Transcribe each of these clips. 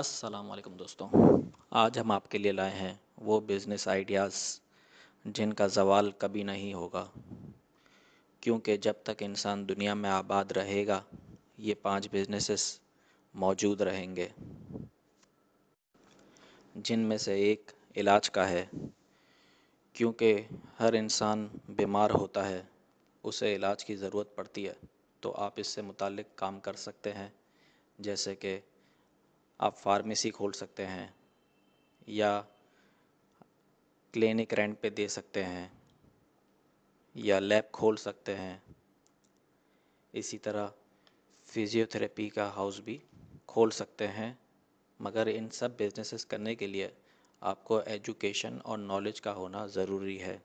असलकम दोस्तों आज हम आपके लिए लाए हैं वो बिज़नेस आइडियाज़ जिनका जवाल कभी नहीं होगा क्योंकि जब तक इंसान दुनिया में आबाद रहेगा ये पांच बिजनेसेस मौजूद रहेंगे जिनमें से एक इलाज का है क्योंकि हर इंसान बीमार होता है उसे इलाज की ज़रूरत पड़ती है तो आप इससे मुतल काम कर सकते हैं जैसे कि आप फार्मेसी खोल सकते हैं या क्लिनिक रेंट पे दे सकते हैं या लैब खोल सकते हैं इसी तरह फिजियोथेरेपी का हाउस भी खोल सकते हैं मगर इन सब बिजनेसेस करने के लिए आपको एजुकेशन और नॉलेज का होना ज़रूरी है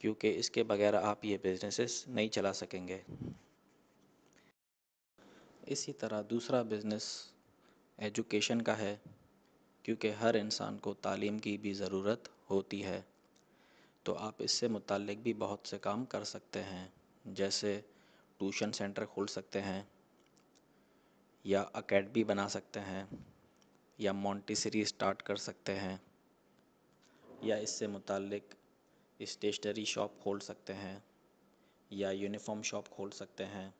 क्योंकि इसके बगैर आप ये बिजनेसेस नहीं चला सकेंगे इसी तरह दूसरा बिज़नेस एजुकेशन का है क्योंकि हर इंसान को तालीम की भी ज़रूरत होती है तो आप इससे मुतल भी बहुत से काम कर सकते हैं जैसे ट्यूशन सेंटर खोल सकते हैं या अकेडमी बना सकते हैं या मोंटेसरी स्टार्ट कर सकते हैं या इससे मुतल्लिक़ स्टेशनरी शॉप खोल सकते हैं या यूनिफॉर्म शॉप खोल सकते हैं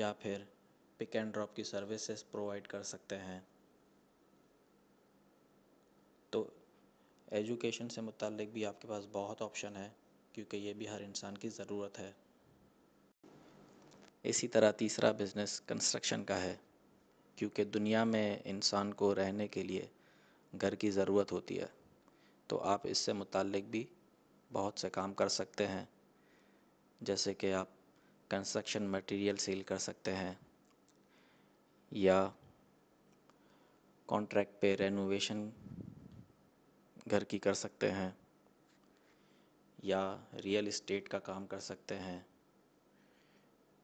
या फिर पिक एंड ड्रॉप की सर्विसेज प्रोवाइड कर सकते हैं तो एजुकेशन से मुतक़ भी आपके पास बहुत ऑप्शन है क्योंकि ये भी हर इंसान की ज़रूरत है इसी तरह तीसरा बिज़नेस कंस्ट्रक्शन का है क्योंकि दुनिया में इंसान को रहने के लिए घर की ज़रूरत होती है तो आप इससे मुतलक भी बहुत से काम कर सकते हैं जैसे कि आप कंस्ट्रक्शन मटेरियल सेल कर सकते हैं या कॉन्ट्रैक्ट पे रेनोवेशन घर की कर सकते हैं या रियल इस्टेट का काम कर सकते हैं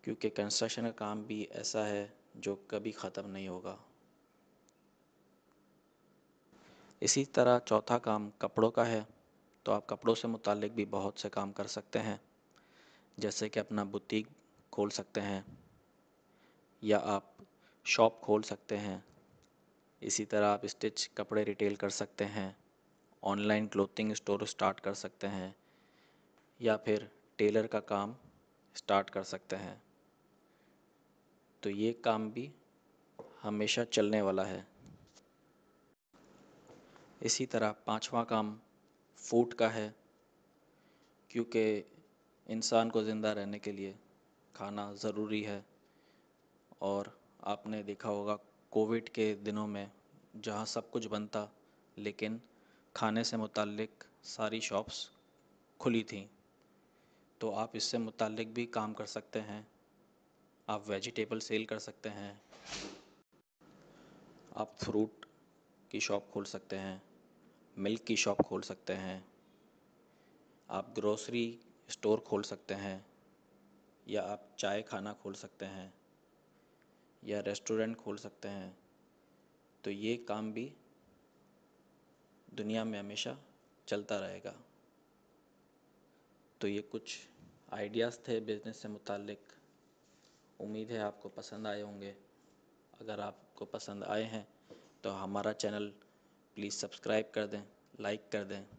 क्योंकि कंस्ट्रक्शन का काम भी ऐसा है जो कभी ख़त्म नहीं होगा इसी तरह चौथा काम कपड़ों का है तो आप कपड़ों से मुतक भी बहुत से काम कर सकते हैं जैसे कि अपना बुटीक खोल सकते हैं या आप शॉप खोल सकते हैं इसी तरह आप स्टिच कपड़े रिटेल कर सकते हैं ऑनलाइन क्लोथिंग स्टोर स्टार्ट कर सकते हैं या फिर टेलर का काम स्टार्ट कर सकते हैं तो ये काम भी हमेशा चलने वाला है इसी तरह पांचवा काम फूड का है क्योंकि इंसान को ज़िंदा रहने के लिए खाना ज़रूरी है और आपने देखा होगा कोविड के दिनों में जहाँ सब कुछ बनता लेकिन खाने से मुतलक सारी शॉप्स खुली थी तो आप इससे मुतलक भी काम कर सकते हैं आप वेजिटेबल सेल कर सकते हैं आप फ्रूट की शॉप खोल सकते हैं मिल्क की शॉप खोल सकते हैं आप ग्रोसरी स्टोर खोल सकते हैं या आप चाय खाना खोल सकते हैं या रेस्टोरेंट खोल सकते हैं तो ये काम भी दुनिया में हमेशा चलता रहेगा तो ये कुछ आइडियाज़ थे बिज़नेस से मुतक़ उम्मीद है आपको पसंद आए होंगे अगर आपको पसंद आए हैं तो हमारा चैनल प्लीज़ सब्सक्राइब कर दें लाइक कर दें